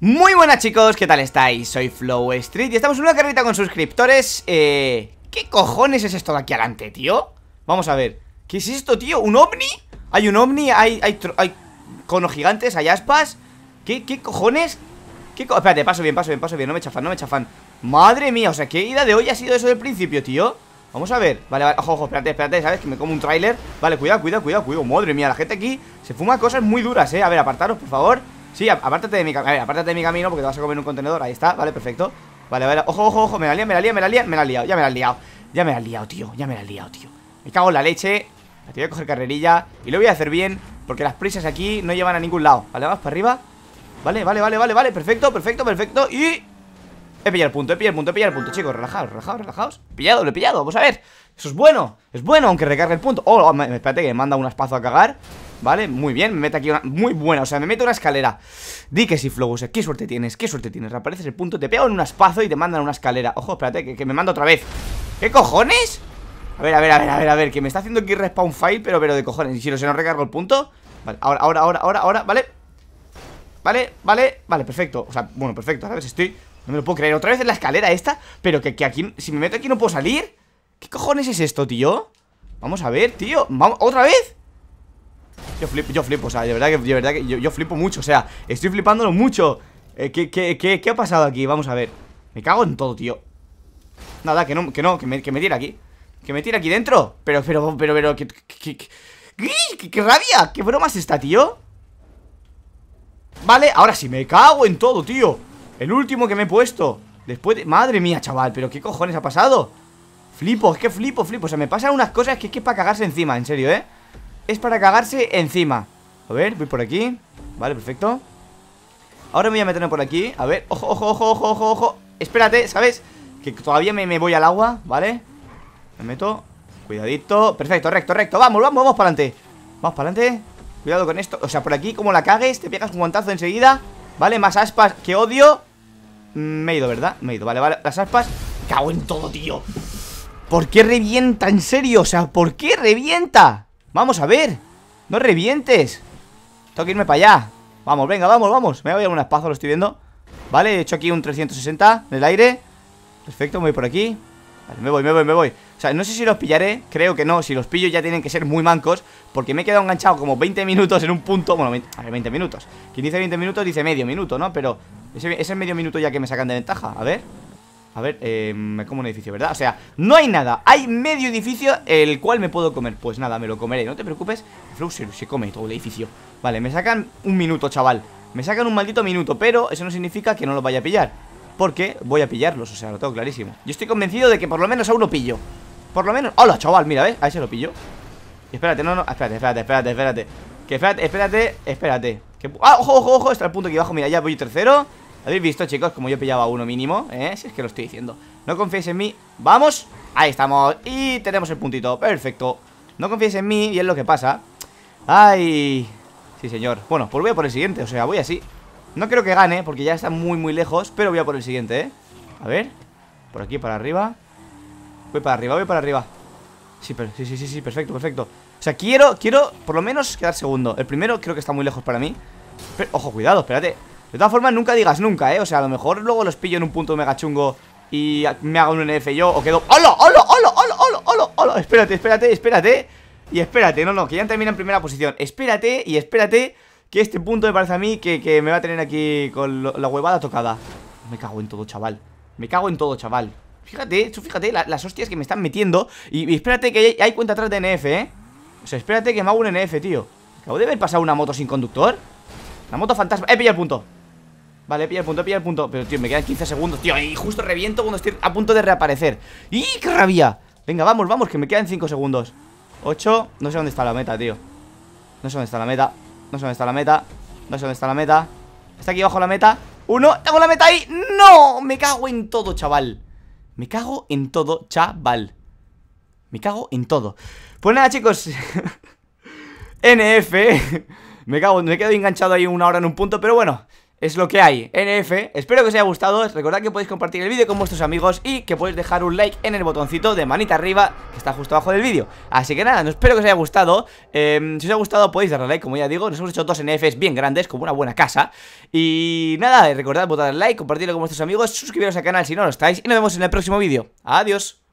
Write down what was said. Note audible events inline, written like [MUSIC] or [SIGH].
Muy buenas chicos, ¿qué tal estáis? Soy Flow Street y estamos en una carrita con suscriptores eh, ¿Qué cojones es esto de aquí adelante, tío? Vamos a ver ¿Qué es esto, tío? ¿Un ovni? Hay un ovni, hay, hay, hay conos gigantes, hay aspas ¿Qué, qué cojones? ¿Qué co Espérate, paso bien, paso bien, paso bien, no me chafan, no me chafan Madre mía, o sea, qué ida de hoy ha sido eso del principio, tío Vamos a ver, vale, vale, ojo, ojo, espérate, espérate, ¿sabes? Que me como un tráiler Vale, cuidado, cuidado, cuidado, cuidado Madre mía, la gente aquí se fuma cosas muy duras, eh A ver, apartaros, por favor Sí, apártate de mi camino. de mi camino porque te vas a comer un contenedor. Ahí está, vale, perfecto. Vale, vale. Ojo, ojo, ojo. Me la liado, me la liado, me la lía, me la liado. Ya me la has liado. Ya me la has liado, tío. Ya me la has liado, tío. Me cago en la leche. Te voy a coger carrerilla. Y lo voy a hacer bien porque las prisas aquí no llevan a ningún lado. Vale, vamos para arriba. Vale, vale, vale, vale, vale. Perfecto, perfecto, perfecto. Y. He pillado el punto, he pillado el punto, he pillado el punto, chicos. Relajados, relajados, relajados. Pillado, lo he pillado. Vamos a ver. Eso es bueno. Es bueno, aunque recargue el punto. Oh, espérate que me manda un espacio a cagar. ¿Vale? Muy bien, me mete aquí una... Muy buena, o sea, me mete una escalera Di que sí, Flowus, qué suerte tienes, qué suerte tienes Reapareces el punto, te en un espacio y te mandan una escalera Ojo, espérate, que, me manda otra vez ¿Qué cojones? A ver, a ver, a ver, a ver, a ver Que me está haciendo aquí respawn fail, pero, pero de cojones Y si no se no recargo el punto Vale, ahora, ahora, ahora, ahora, ahora, ¿vale? Vale, vale, vale, perfecto O sea, bueno, perfecto, a ver si estoy... No me lo puedo creer, otra vez en la escalera esta Pero que, que aquí, si me meto aquí no puedo salir ¿Qué cojones es esto, tío? Vamos a ver, tío, ¿otra vez? Yo flipo, yo flipo, o sea, de verdad que, verdad que yo, flipo mucho, o sea, estoy flipándolo mucho eh, ¿qué, ha pasado aquí? Vamos a ver Me cago en todo, tío Nada, que no, que no, que me, que tira aquí Que me tira aquí dentro Pero, pero, pero, pero, que, qué rabia! ¿Qué bromas está, tío? Vale, ahora sí, me cago en todo, tío El último que me he puesto Después de... Madre mía, chaval, pero ¿qué cojones ha pasado? Flipo, es que flipo, flipo O sea, me pasan unas cosas que es que es para cagarse encima, en serio, ¿eh? es para cagarse encima A ver, voy por aquí Vale, perfecto Ahora me voy a meter por aquí A ver, ojo, ojo, ojo, ojo, ojo, Espérate, ¿sabes? Que todavía me, voy al agua, ¿vale? Me meto Cuidadito Perfecto, recto, recto Vamos, vamos, vamos para adelante Vamos para adelante Cuidado con esto O sea, por aquí como la cagues Te pegas un guantazo enseguida Vale, más aspas que odio mm, Me he ido, ¿verdad? Me he ido, vale, vale Las aspas Cago en todo, tío ¿Por qué revienta? ¿En serio? O sea, ¿por qué revienta? Vamos, a ver No revientes Tengo que irme para allá Vamos, venga, vamos, vamos Me voy a un espacio, lo estoy viendo Vale, he hecho aquí un 360 en el aire Perfecto, me voy por aquí Vale, me voy, me voy, me voy O sea, no sé si los pillaré Creo que no Si los pillo ya tienen que ser muy mancos Porque me he quedado enganchado como 20 minutos en un punto Bueno, 20, a 20 minutos Quien dice 20 minutos dice medio minuto, ¿no? Pero ese, ese medio minuto ya que me sacan de ventaja A ver a ver, me em, como un edificio, ¿verdad? O sea, no hay nada, hay medio edificio el cual me puedo comer Pues nada, me lo comeré, no te preocupes Flow se, come todo el edificio Vale, me sacan un minuto, chaval Me sacan un maldito minuto, pero eso no significa que no lo vaya a pillar Porque voy a pillarlos, o sea, lo tengo clarísimo Yo estoy convencido de que por lo menos a uno pillo Por lo menos... ¡Hola, chaval! Mira, ¿ves? A ese lo pillo Espérate, no, no, espérate, espérate, espérate, espérate Que espérate, espérate, espérate ¡Ah, ojo, ojo, ojo! Está el punto aquí abajo, mira, ya voy tercero ¿Habéis visto, chicos? Como yo pillaba uno mínimo, ¿eh? Si es que lo estoy diciendo No confiéis en mí ¡Vamos! Ahí estamos Y tenemos el puntito Perfecto No confiéis en mí Y es lo que pasa ¡Ay! Sí, señor Bueno, pues voy a por el siguiente O sea, voy así No creo que gane Porque ya está muy, muy lejos Pero voy a por el siguiente, ¿eh? A ver Por aquí, para arriba Voy para arriba, voy para arriba Sí, sí, sí, sí, sí perfecto, perfecto O sea, quiero, quiero por lo menos quedar segundo El primero creo que está muy lejos para mí pero, Ojo, cuidado, espérate de todas formas, nunca digas nunca, ¿eh? O sea, a lo mejor luego los pillo en un punto mega chungo y me hago un NF yo o quedo... ¡Hola, hola, hola, hola, hola, hola, hola! Espérate, espérate, espérate. Y espérate, no, no, que ya termina en primera posición. Espérate y espérate que este punto me parece a mí que, que me va a tener aquí con la huevada tocada. Me cago en todo, chaval. Me cago en todo, chaval. Fíjate, tú fíjate las hostias que me están metiendo. Y, espérate que hay, cuenta atrás de NF, ¿eh? O sea, espérate que me hago un NF, tío. Acabo de ver pasar una moto sin conductor. La moto fantasma. He eh, pillado el punto. Vale, pilla el punto, pilla el punto Pero, tío, me quedan 15 segundos, tío Y justo reviento cuando estoy a punto de reaparecer ¡Y qué rabia! Venga, vamos, vamos, que me quedan 5 segundos 8, no sé dónde está la meta, tío No sé dónde está la meta No sé dónde está la meta No sé dónde está la meta Está aquí abajo la meta ¡Uno! ¡Tengo la meta ahí! ¡No! Me cago en todo, chaval Me cago en todo, chaval Me cago en todo Pues nada, chicos [LAUGHS] NF [LAUGHS] Me cago, me quedo enganchado ahí una hora en un punto Pero bueno es lo que hay NF, espero que os haya gustado Recordad que podéis compartir el vídeo con vuestros amigos Y que podéis dejar un like en el botoncito de manita arriba Que está justo abajo del vídeo Así que nada, espero que os haya gustado em, Si os ha gustado podéis darle like, como ya digo Nos hemos hecho dos NFs bien grandes, como una buena casa Y nada, recordad botar like Compartirlo con vuestros amigos, suscribiros al canal si no lo estáis Y nos vemos en el próximo vídeo, adiós